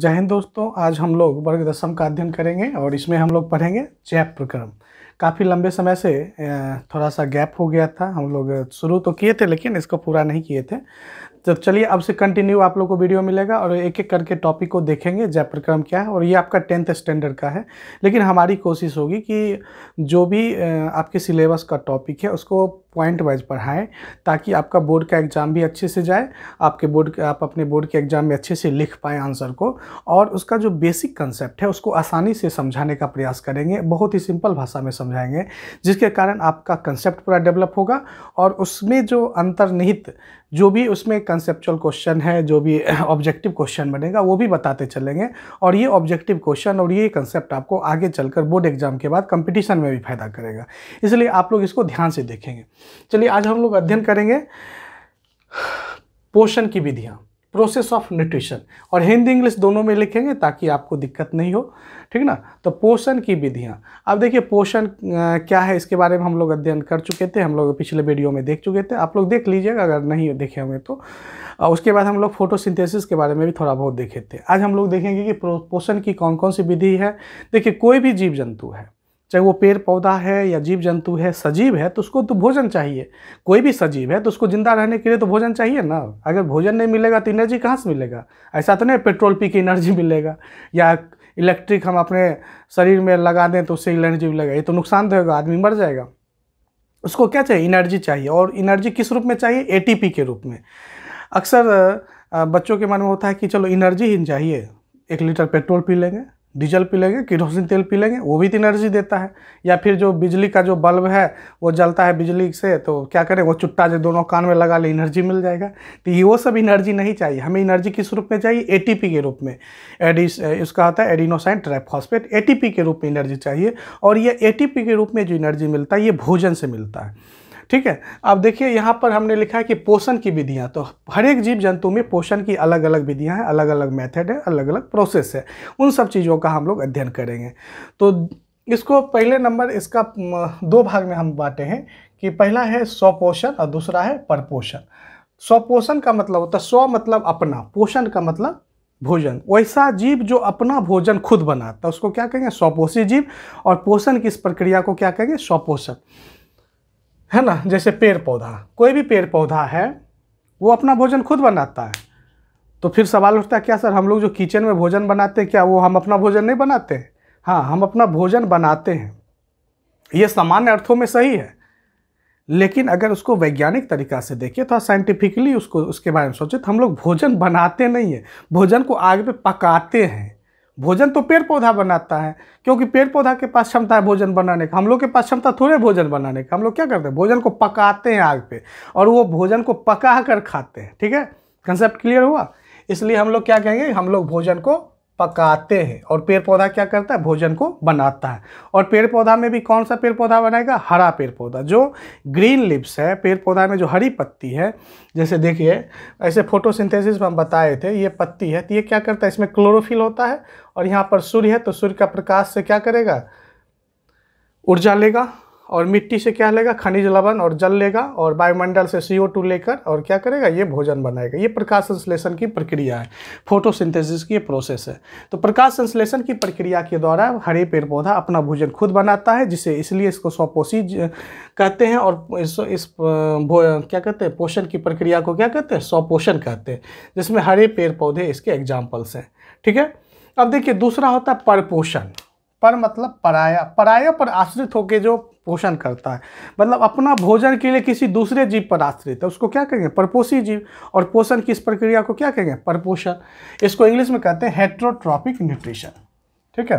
जय हिंद दोस्तों आज हम लोग वर्ग दशम का अध्ययन करेंगे और इसमें हम लोग पढ़ेंगे चैप प्रक्रम काफ़ी लंबे समय से थोड़ा सा गैप हो गया था हम लोग शुरू तो किए थे लेकिन इसको पूरा नहीं किए थे तो चलिए अब से कंटिन्यू आप लोग को वीडियो मिलेगा और एक एक करके टॉपिक को देखेंगे जय प्रक्रम क्या है और ये आपका टेंथ स्टैंडर्ड का है लेकिन हमारी कोशिश होगी कि जो भी आपके सिलेबस का टॉपिक है उसको पॉइंट वाइज पढ़ाएं ताकि आपका बोर्ड का एग्ज़ाम भी अच्छे से जाए आपके बोर्ड आप अपने बोर्ड के एग्ज़ाम में अच्छे से लिख पाएँ आंसर को और उसका जो बेसिक कंसेप्ट है उसको आसानी से समझाने का प्रयास करेंगे बहुत ही सिंपल भाषा में समझाएंगे जिसके कारण आपका कंसेप्ट पूरा डेवलप होगा और उसमें जो अंतर्निहित जो भी उसमें कंसेप्चुअल क्वेश्चन है जो भी ऑब्जेक्टिव क्वेश्चन बनेगा वो भी बताते चलेंगे और ये ऑब्जेक्टिव क्वेश्चन और ये कंसेप्ट आपको आगे चलकर बोर्ड एग्जाम के बाद कंपटीशन में भी फायदा करेगा इसलिए आप लोग इसको ध्यान से देखेंगे चलिए आज हम लोग अध्ययन करेंगे पोषण की विधियाँ प्रोसेस ऑफ न्यूट्रिशन और हिंदी इंग्लिश दोनों में लिखेंगे ताकि आपको दिक्कत नहीं हो ठीक ना तो पोषण की विधियाँ अब देखिए पोषण क्या है इसके बारे में हम लोग अध्ययन कर चुके थे हम लोग पिछले वीडियो में देख चुके थे आप लोग देख लीजिएगा अगर नहीं देखे होंगे तो उसके बाद हम लोग फोटोसिंथेसिस के बारे में भी थोड़ा बहुत देखे थे आज हम लोग देखेंगे कि पोषण की कौन कौन सी विधि है देखिए कोई भी जीव जंतु है चाहे वो पेड़ पौधा है या जीव जंतु है सजीव है तो उसको तो भोजन चाहिए कोई भी सजीव है तो उसको ज़िंदा रहने के लिए तो भोजन चाहिए ना अगर भोजन नहीं मिलेगा तो एनर्जी कहाँ से मिलेगा ऐसा तो नहीं पेट्रोल पी के एनर्जी मिलेगा या इलेक्ट्रिक हम अपने शरीर में लगा दें तो उससे एनर्जी मिलेगा ये तो नुकसान देगा तो आदमी मर जाएगा उसको क्या चाहिए एनर्जी चाहिए और एनर्जी किस रूप में चाहिए ए के रूप में अक्सर बच्चों के मन में होता है कि चलो एनर्जी ही चाहिए एक लीटर पेट्रोल पी लेंगे डीजल पी लेंगे किरोसिन तेल पी लेंगे वो भी तो एनर्जी देता है या फिर जो बिजली का जो बल्ब है वो जलता है बिजली से तो क्या करें वो चुट्टा जो दोनों कान में लगा ले एनर्जी मिल जाएगा तो ये वो सब एनर्जी नहीं चाहिए हमें एनर्जी किस रूप में चाहिए एटीपी के रूप में एडी उसका होता है एडिनोसाइन ट्राइफॉस्फेट एटीपी के रूप में एनर्जी चाहिए और ये एटीपी के रूप में जो एनर्जी मिलता है ये भोजन से मिलता है ठीक है अब देखिए यहाँ पर हमने लिखा है कि पोषण की विधियाँ तो हर एक जीव जंतु में पोषण की अलग अलग विधियाँ हैं अलग अलग मेथड है अलग अलग प्रोसेस है उन सब चीज़ों का हम लोग अध्ययन करेंगे तो इसको पहले नंबर इसका दो भाग में हम बांटे हैं कि पहला है स्वपोषण और दूसरा है परपोषण स्वपोषण का मतलब होता है स्व मतलब अपना पोषण का मतलब भोजन वैसा जीव जो अपना भोजन खुद बनाता है उसको क्या कहेंगे स्वपोषी जीव और पोषण की इस प्रक्रिया को क्या कहेंगे स्वपोषण है ना जैसे पेड़ पौधा कोई भी पेड़ पौधा है वो अपना भोजन खुद बनाता है तो फिर सवाल उठता है क्या सर हम लोग जो किचन में भोजन बनाते हैं क्या वो हम अपना भोजन नहीं बनाते हाँ हम अपना भोजन बनाते हैं ये सामान्य अर्थों में सही है लेकिन अगर उसको वैज्ञानिक तरीका से देखिए तो साइंटिफिकली उसको उसके बारे में सोचे तो हम लोग भोजन बनाते नहीं हैं भोजन को आग पे पकाते हैं भोजन तो पेड़ पौधा बनाता है क्योंकि पेड़ पौधा के पास क्षमता है भोजन बनाने का हम लोग के पास क्षमता थोड़े भोजन बनाने का हम लोग क्या करते हैं भोजन को पकाते हैं आग पे और वो भोजन को पका कर खाते हैं ठीक है कंसेप्ट क्लियर हुआ इसलिए हम लोग क्या कहेंगे हम लोग भोजन को पकाते हैं और पेड़ पौधा क्या करता है भोजन को बनाता है और पेड़ पौधा में भी कौन सा पेड़ पौधा बनाएगा हरा पेड़ पौधा जो ग्रीन लिप्स है पेड़ पौधा में जो हरी पत्ती है जैसे देखिए ऐसे फोटोसिंथेसिस में हम बताए थे ये पत्ती है तो ये क्या करता है इसमें क्लोरोफिल होता है और यहाँ पर सूर्य है तो सूर्य का प्रकाश से क्या करेगा ऊर्जा लेगा और मिट्टी से क्या लेगा खनिज लवण और जल लेगा और वायुमंडल से सी लेकर और क्या करेगा ये भोजन बनाएगा ये प्रकाश संश्लेषण की प्रक्रिया है फोटोसिंथेसिस की प्रोसेस है तो प्रकाश संश्लेषण की प्रक्रिया के द्वारा हरे पेड़ पौधा अपना भोजन खुद बनाता है जिसे इसलिए इसको स्वपोषी कहते हैं और इस, इस क्या कहते हैं पोषण की प्रक्रिया को क्या कहते हैं स्वपोषण कहते हैं जिसमें हरे पेड़ पौधे इसके एग्जाम्पल्स हैं ठीक है अब देखिए दूसरा होता है परपोषण पर मतलब पराया पराया पर आश्रित होकर जो पोषण करता है मतलब अपना भोजन के लिए किसी दूसरे जीव पर आश्रित है उसको क्या कहेंगे परपोषी जीव और पोषण की इस प्रक्रिया को क्या कहेंगे परपोषण इसको इंग्लिश में कहते हैं हेट्रोट्रॉपिक न्यूट्रिशन ठीक है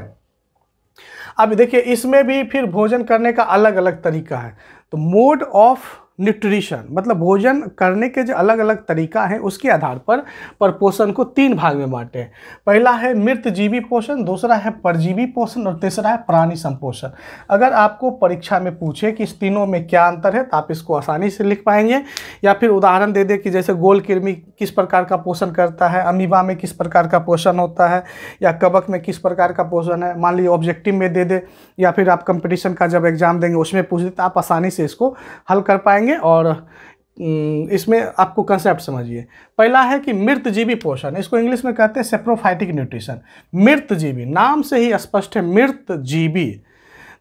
अब देखिए इसमें भी फिर भोजन करने का अलग अलग तरीका है तो मोड ऑफ न्यूट्रिशन मतलब भोजन करने के जो अलग अलग तरीका हैं उसके आधार पर पर पोषण को तीन भाग में बांटें पहला है जीवी पोषण दूसरा है परजीवी पोषण और तीसरा है प्राणी संपोषण अगर आपको परीक्षा में पूछे कि इस तीनों में क्या अंतर है तो आप इसको आसानी से लिख पाएंगे या फिर उदाहरण दे दे कि जैसे गोल किरमी किस प्रकार का पोषण करता है अमीबा में किस प्रकार का पोषण होता है या कबक में किस प्रकार का पोषण है मान लीजिए ऑब्जेक्टिव में दे दे या फिर आप कंपटीशन का जब एग्ज़ाम देंगे उसमें पूछ दे तो आप आसानी से इसको हल कर पाएंगे करेंगे और इसमें आपको कंसेप्ट समझिए पहला है कि मृत जीवी पोषण इसको इंग्लिश में कहते हैं सेप्रोफाइटिक न्यूट्रिशन मृतजीवी नाम से ही स्पष्ट है मृत जीवी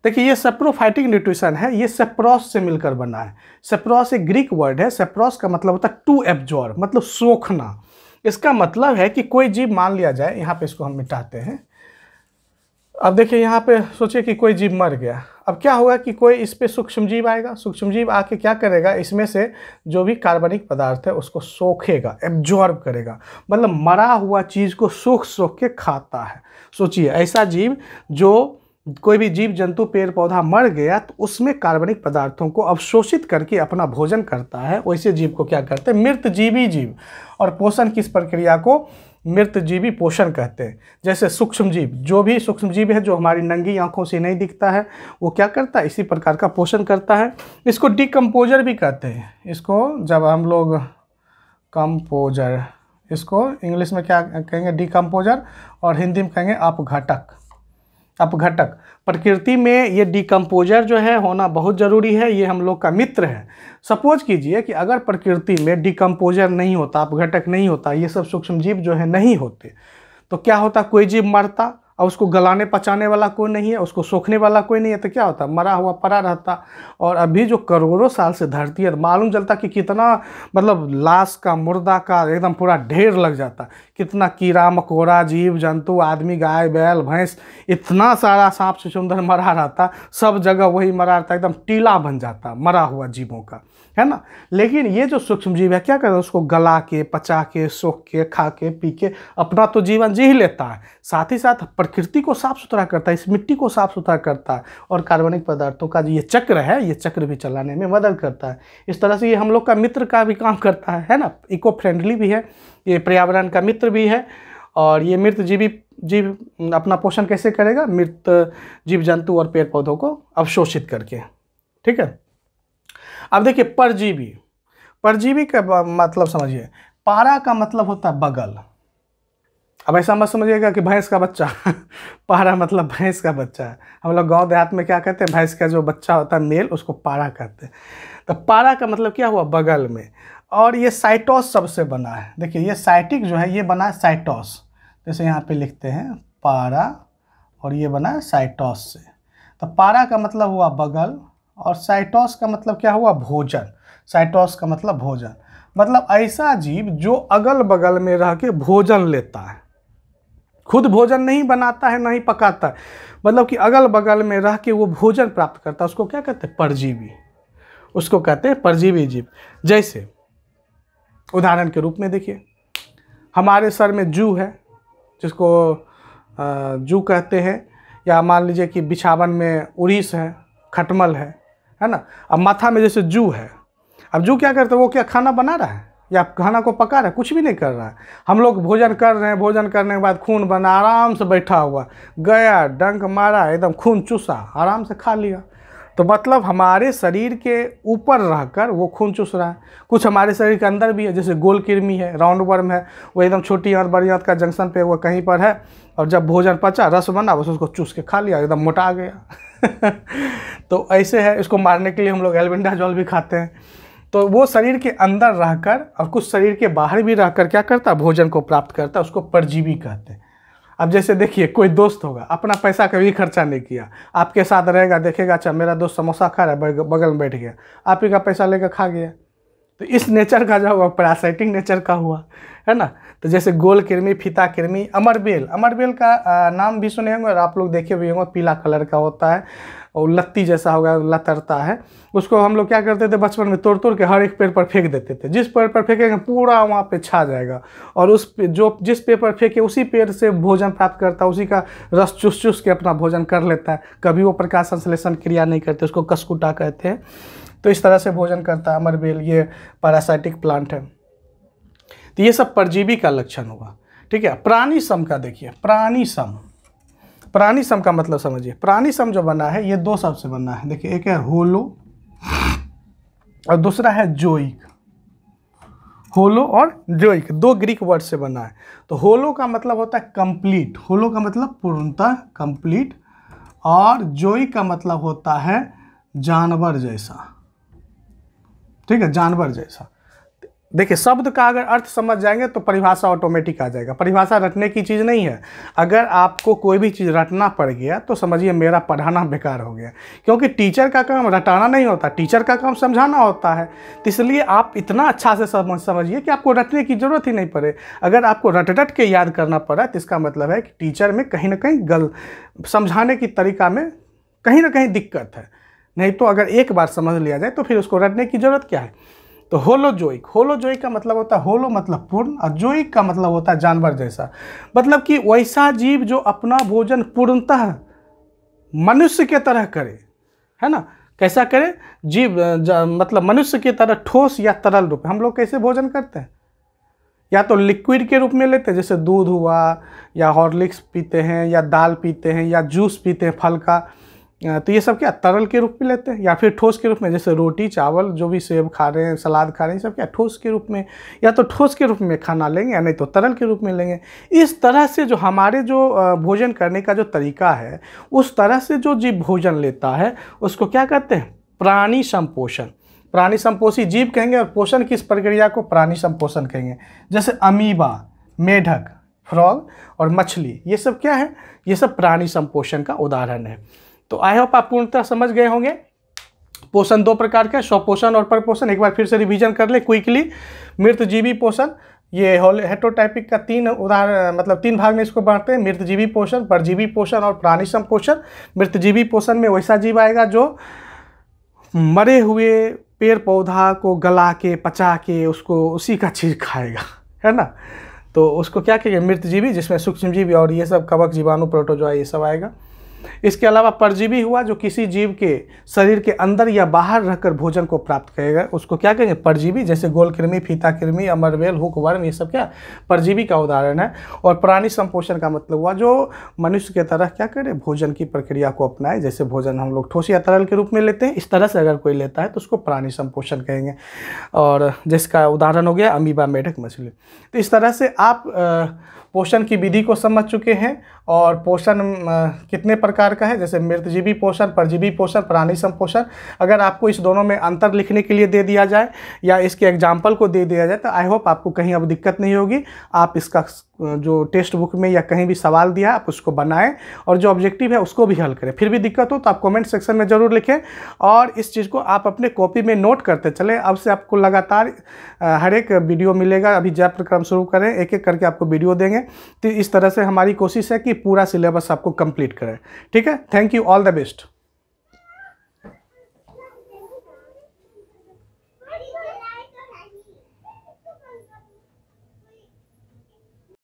देखिए ये सेप्रोफाइटिक न्यूट्रिशन है ये सेप्रोस से मिलकर बना है सेप्रोस एक ग्रीक वर्ड है सेप्रोस का मतलब होता है टू एब्जॉर्व मतलब सोखना इसका मतलब है कि कोई जीव मान लिया जाए यहाँ पर इसको हम मिटाते हैं अब देखिए यहाँ पे सोचिए कि कोई जीव मर गया अब क्या होगा कि कोई इस पर सूक्ष्म जीव आएगा सूक्ष्म जीव आके क्या करेगा इसमें से जो भी कार्बनिक पदार्थ है उसको सोखेगा एब्जॉर्ब करेगा मतलब मरा हुआ चीज़ को सूख सूख के खाता है सोचिए ऐसा जीव जो कोई भी जीव जंतु पेड़ पौधा मर गया तो उसमें कार्बनिक पदार्थों को अवशोषित करके अपना भोजन करता है वैसे जीव को क्या करते हैं मृत जीवी जीव और पोषण किस प्रक्रिया को मृत जीवी पोषण कहते हैं जैसे सूक्ष्म जीव जो भी सूक्ष्म जीव है जो हमारी नंगी आंखों से नहीं दिखता है वो क्या करता है इसी प्रकार का पोषण करता है इसको डिकम्पोजर भी कहते हैं इसको जब हम लोग कंपोजर इसको इंग्लिश में क्या कहेंगे डिकम्पोजर और हिंदी में कहेंगे अपघटक अपघटक प्रकृति में ये डिकम्पोजर जो है होना बहुत ज़रूरी है ये हम लोग का मित्र है सपोज कीजिए कि अगर प्रकृति में डिकम्पोजर नहीं होता अपघटक नहीं होता ये सब सूक्ष्म जीव जो है नहीं होते तो क्या होता कोई जीव मरता और उसको गलाने पचाने वाला कोई नहीं है उसको सोखने वाला कोई नहीं है तो क्या होता मरा हुआ पड़ा रहता और अभी जो करोड़ों साल से धरती है मालूम चलता कि कितना मतलब लाश का मुर्दा का एकदम पूरा ढेर लग जाता कितना कीड़ा मकोड़ा जीव जंतु आदमी गाय बैल भैंस इतना सारा सांप से सुंदर मरा रहता सब जगह वही मरा रहता एकदम टीला बन जाता मरा हुआ जीवों का है ना लेकिन ये जो सूक्ष्म जीव है क्या करता है उसको गला के पचा के सोख के खा के पी के अपना तो जीवन जी ही लेता है साथ ही साथ प्रकृति को साफ सुथरा करता है इस मिट्टी को साफ सुथरा करता है और कार्बनिक पदार्थों का जो ये चक्र है ये चक्र भी चलाने में मदद करता है इस तरह से ये हम लोग का मित्र का भी काम करता है है ना इको फ्रेंडली भी है ये पर्यावरण का मित्र भी है और ये मृत जीवी जीव अपना पोषण कैसे करेगा मृत जीव जंतु और पेड़ पौधों को अवशोषित करके ठीक है अब देखिए परजीवी परजीवी का मतलब समझिए पारा का मतलब होता है बगल अब ऐसा मत समझिएगा कि भैंस का बच्चा पारा मतलब भैंस का बच्चा है हम लोग गाँव देहात में क्या कहते हैं भैंस का जो बच्चा होता है मेल उसको पारा कहते हैं तो पारा का मतलब क्या हुआ बगल में और ये साइटोस सबसे बना है देखिए ये साइटिक जो है ये बना है साइटोस जैसे यहाँ पे लिखते हैं पारा और ये बना है साइटोस से तो पारा का मतलब हुआ बगल और साइटोस का मतलब क्या हुआ भोजन साइटोस का मतलब भोजन मतलब ऐसा जीव जो अगल बगल में रह के भोजन लेता है खुद भोजन नहीं बनाता है नहीं पकाता है मतलब कि अगल बगल में रह के वो भोजन प्राप्त करता है उसको क्या कहते हैं परजीवी उसको कहते हैं परजीवी जीव जैसे उदाहरण के रूप में देखिए हमारे सर में जू है जिसको जू कहते हैं या मान लीजिए कि बिछावन में उड़ीस है खटमल है है ना अब माथा में जैसे जू है अब जू क्या करते हैं वो क्या खाना बना रहा है या खाना को पका रहा है कुछ भी नहीं कर रहा है हम लोग भोजन कर रहे हैं भोजन करने के बाद खून बना आराम से बैठा हुआ गया डंक मारा एकदम खून चूसा आराम से खा लिया तो मतलब हमारे शरीर के ऊपर रहकर वो खून चूस रहा है कुछ हमारे शरीर के अंदर भी है जैसे गोल किरमी है राउंड वर्म है वो एकदम छोटी और बड़ी आँत का जंक्शन पे वो कहीं पर है और जब भोजन पचा रस बना बस उसको चूस के खा लिया एकदम मोटा आ गया तो ऐसे है इसको मारने के लिए हम लोग एल्बेंडाजॉल भी खाते हैं तो वो शरीर के अंदर रहकर और कुछ शरीर के बाहर भी रहकर क्या करता भोजन को प्राप्त करता उसको परजीवी कहते हैं अब जैसे देखिए कोई दोस्त होगा अपना पैसा कभी खर्चा नहीं किया आपके साथ रहेगा देखेगा अच्छा मेरा दोस्त समोसा खा रहा है बगल में बैठ गया आप ही का पैसा लेकर खा गया तो इस नेचर का जो हुआ पैरासाइटिक नेचर का हुआ है ना तो जैसे गोल किरमी फीता किरमी अमरबेल अमरबेल का नाम भी सुने होंगे और आप लोग देखे भी होंगे पीला कलर का होता है और लत्ती जैसा होगा लतरता है उसको हम लोग क्या करते थे बचपन में तोड़ तोड़ के हर एक पेड़ पर फेंक देते थे जिस पेड़ पर फेंकेंगे पूरा वहाँ पे छा जाएगा और उस जो जिस पेड़ पर फेंके उसी पेड़ से भोजन प्राप्त करता है उसी का रस चुस चुस के अपना भोजन कर लेता है कभी वो प्रकाश संश्लेषण क्रिया नहीं करते उसको कसकुटा कहते हैं तो इस तरह से भोजन करता है अमरबेल ये पैरासाइटिक प्लांट है तो ये सब परजीवी का लक्षण हुआ ठीक है प्राणी सम का देखिए प्राणी सम प्राणी सम का मतलब समझिए प्राणी सम जो बना है ये दो सब से बना है देखिए एक है होलो और दूसरा है जोइक होलो और जोइक दो ग्रीक वर्ड से बना है तो होलो का मतलब होता है कंप्लीट होलो का मतलब पूर्णतः कंप्लीट और जोइक का मतलब होता है जानवर जैसा ठीक है जानवर जैसा देखिए शब्द का अगर अर्थ समझ जाएंगे तो परिभाषा ऑटोमेटिक आ जाएगा परिभाषा रटने की चीज़ नहीं है अगर आपको कोई भी चीज़ रटना पड़ गया तो समझिए मेरा पढ़ाना बेकार हो गया क्योंकि टीचर का काम रटाना नहीं होता टीचर का काम समझाना होता है तो इसलिए आप इतना अच्छा से समझ समझिए कि आपको रटने की ज़रूरत ही नहीं पड़े अगर आपको रट रट के याद करना पड़ा तो इसका मतलब है कि टीचर में कहीं ना कहीं गल समझाने की तरीका में कहीं ना कहीं दिक्कत है नहीं तो अगर एक बार समझ लिया जाए तो फिर उसको रटने की ज़रूरत क्या है तो होलोजोइक होलोजोइक का मतलब होता है होलो मतलब पूर्ण और जोइक का मतलब होता है जानवर जैसा मतलब कि वैसा जीव जो अपना भोजन पूर्णतः मनुष्य के तरह करे है ना कैसा करे जीव मतलब मनुष्य की तरह ठोस या तरल रूप हम लोग कैसे भोजन करते हैं या तो लिक्विड के रूप में लेते हैं जैसे दूध हुआ या हॉर्लिक्स पीते हैं या दाल पीते हैं या जूस पीते हैं फल का तो ये सब क्या तरल के रूप में लेते हैं या फिर ठोस के रूप में जैसे रोटी चावल जो भी सेब खा रहे हैं सलाद खा रहे हैं सब क्या ठोस के रूप में या तो ठोस के रूप में खाना लेंगे या नहीं तो तरल के रूप में लेंगे इस तरह से जो हमारे जो भोजन करने का जो तरीका है उस तरह से जो जीव भोजन लेता है उसको क्या कहते हैं प्राणी संपोषण प्राणी संपोषी जीव कहेंगे और पोषण की इस प्रक्रिया को प्राणी संपोषण कहेंगे जैसे अमीबा मेढक फ्रॉग और मछली ये सब क्या है ये सब प्राणी संपोषण का उदाहरण है तो आई होप आप पूर्णतः समझ गए होंगे पोषण दो प्रकार के स्वपोषण और परपोषण एक बार फिर से रिवीजन कर ले क्विकली मृतजीवी पोषण ये हेटोटाइपिक का तीन उदाहरण मतलब तीन भाग में इसको बांटते हैं मृतजीवी पोषण परजीवी पोषण और प्राणी संपोषण मृतजीवी पोषण में वैसा जीव आएगा जो मरे हुए पेड़ पौधा को गला के पचा के उसको उसी का चीज़ खाएगा है ना तो उसको क्या कहेंगे मृतजीवी जिसमें सूक्ष्मजीवी और ये सब कवक जीवाणु प्रोटोजो ये सब आएगा इसके अलावा परजीवी हुआ जो किसी जीव के शरीर के अंदर या बाहर रहकर भोजन को प्राप्त करेगा उसको क्या कहेंगे परजीवी जैसे गोलकृमि फीता कृमि अमरवेल हुक वर्म ये सब क्या परजीवी का उदाहरण है और प्राणी संपोषण का मतलब हुआ जो मनुष्य के तरह क्या करे भोजन की प्रक्रिया को अपनाए जैसे भोजन हम लोग ठोस या तरल के रूप में लेते हैं इस तरह से अगर कोई लेता है तो उसको प्राणी संपोषण कहेंगे और जिसका उदाहरण हो गया अमीबा मेढक मछली तो इस तरह से आप पोषण की विधि को समझ चुके हैं और पोषण कितने प्रकार प्रकार का है जैसे मृतजीवी पोषण परजीवी पोषण प्राणी संपोषण अगर आपको इस दोनों में अंतर लिखने के लिए दे दिया जाए या इसके एग्जाम्पल को दे दिया जाए तो आई होप आपको कहीं अब दिक्कत नहीं होगी आप इसका जो टेक्स्ट बुक में या कहीं भी सवाल दिया आप उसको बनाएं और जो ऑब्जेक्टिव है उसको भी हल करें फिर भी दिक्कत हो तो आप कमेंट सेक्शन में ज़रूर लिखें और इस चीज़ को आप अपने कॉपी में नोट करते चले अब से आपको लगातार हर एक वीडियो मिलेगा अभी जय प्रक्रम शुरू करें एक एक करके आपको वीडियो देंगे तो इस तरह से हमारी कोशिश है कि पूरा सिलेबस आपको कंप्लीट करें ठीक है thank you all the best